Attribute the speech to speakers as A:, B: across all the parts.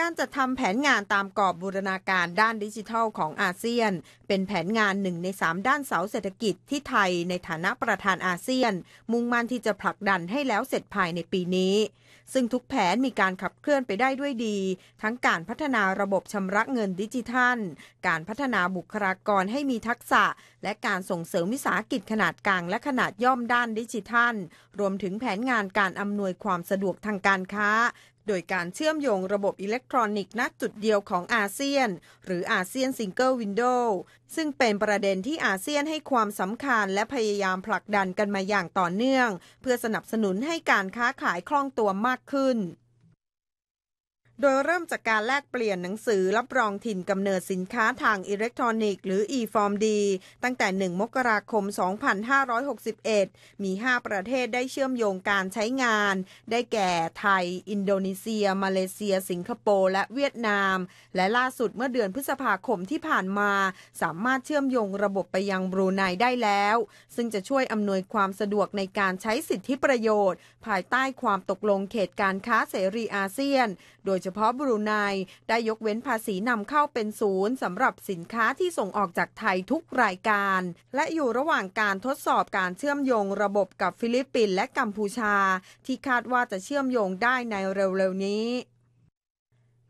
A: การจัดทำแผนงานตามกรอบบูรณาการด้านดิจิทัลของอาเซียน เป็นแผนงานหนึ่งในสามด้านเสาเศรษฐกิจที่ไทยในฐานะประธานอาเซียน มุ่งมั่นที่จะผลักดันให้แล้วเสร็จภายในปีนี้ ซึ่งทุกแผนมีการขับเคลื่อนไปได้ด้วยดี ทั้งการพัฒนาระบบชำระเงินดิจิทัล การพัฒนาบุคลากรให้มีทักษะ และการส่งเสริมวิสาหกิจขนาดกลางและขนาดย่อมด้านดิจิทัล รวมถึงแผนงานการอำนวยความสะดวกทางการค้าโดยการเชื่อมโยงระบบอิเล็กทรอนิกส์ณจุดเดียวของอาเซียน หรืออาเซียนซิงเกิลวินโดว์ซึ่งเป็นประเด็นที่อาเซียนให้ความสำคัญและพยายามผลักดันกันมาอย่างต่อเนื่อง เพื่อสนับสนุนให้การค้าขายคล่องตัวมากขึ้นโดยเริ่มจากการแลกเปลี่ยนหนังสือรับรองถิ่นกำเนิดสินค้าทางอิเล็กทรอนิกส์หรือ e-form D ตั้งแต่ 1 มกราคม 2561 มี 5 ประเทศได้เชื่อมโยงการใช้งาน ได้แก่ไทย อินโดนีเซีย มาเลเซีย สิงคโปร์ และเวียดนาม และล่าสุดเมื่อเดือนพฤษภาคมที่ผ่านมา สามารถเชื่อมโยงระบบไปยังบรูไนได้แล้ว ซึ่งจะช่วยอำนวยความสะดวกในการใช้สิทธิประโยชน์ ภายใต้ความตกลงเขตการค้าเสรีอาเซียน โดยเฉพาะบรูไนได้ยกเว้นภาษีนำเข้าเป็นศูนย์สำหรับสินค้าที่ส่งออกจากไทยทุกรายการ และอยู่ระหว่างการทดสอบการเชื่อมโยงระบบกับฟิลิปปินส์และกัมพูชา ที่คาดว่าจะเชื่อมโยงได้ในเร็วๆนี้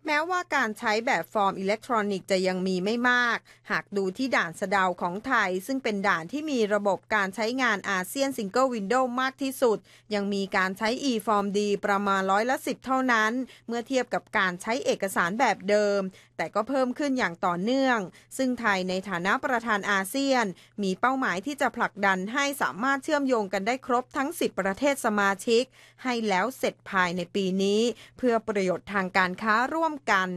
A: แม้ว่าการใช้แบบฟอร์มอิเล็กทรอนิกส์จะยังมีไม่มาก หากดูที่ด่านสะดาวของไทยซึ่งเป็นด่านที่มีระบบการใช้งานอาเซียนซิงเกิลวินโดว์มากที่สุด ยังมีการใช้ e-form ดีประมาณร้อยละสิบเท่านั้น เมื่อเทียบกับการใช้เอกสารแบบเดิม แต่ก็เพิ่มขึ้นอย่างต่อเนื่อง ซึ่งไทยในฐานะประธานอาเซียน มีเป้าหมายที่จะผลักดันให้สามารถเชื่อมโยงกันได้ครบทั้ง 10 ประเทศสมาชิกให้แล้วเสร็จภายในปีนี้ เพื่อประโยชน์ทางการค้าร่วมมกัน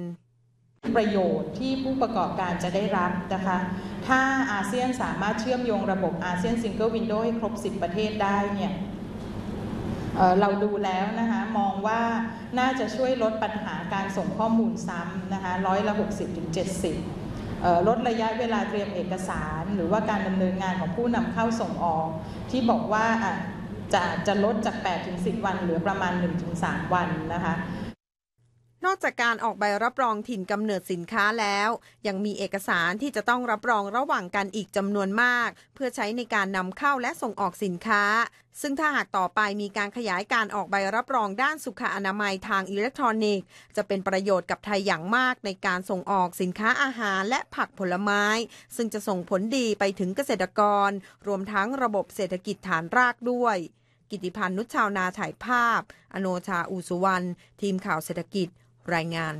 A: ประโยชน์ที่ผู้ประกอบการจะได้รับ
B: นะคะ ถ้าอาเซียนสามารถเชื่อมโยงระบบอาเซียนซิงเกิลวินโดว์ให้ครบ 10 ประเทศได้เนี่ยเราดูแล้วนะคะมองว่าน่าจะช่วยลดปัญหาการส่งข้อมูลซ้ำนะคะร้อยละ6 0ถึงลดระยะเวลาเตรียมเอกสาร หรือว่าการดำเนินงานของผู้นำเข้าส่งออก ที่บอกว่าจะจะลดจาก 8-10 วันเหลือประมาณ 1-3 วันนะคะ
A: นอกจากการออกใบรับรองถิ่นกำเนิดสินค้าแล้ว ยังมีเอกสารที่จะต้องรับรองระหว่างกันอีกจำนวนมาก เพื่อใช้ในการนำเข้าและส่งออกสินค้า ซึ่งถ้าหากต่อไปมีการขยายการออกใบรับรองด้านสุขอนามัยทางอิเล็กทรอนิกส์ จะเป็นประโยชน์กับไทยอย่างมากในการส่งออกสินค้าอาหารและผักผลไม้ ซึ่งจะส่งผลดีไปถึงเกษตรกร รวมทั้งระบบเศรษฐกิจฐานรากด้วย กิติพันธ์นุชชาวนาถ่ายภาพ อโนชาอุสุวรรณทีมข่าวเศรษฐกิจรายงาน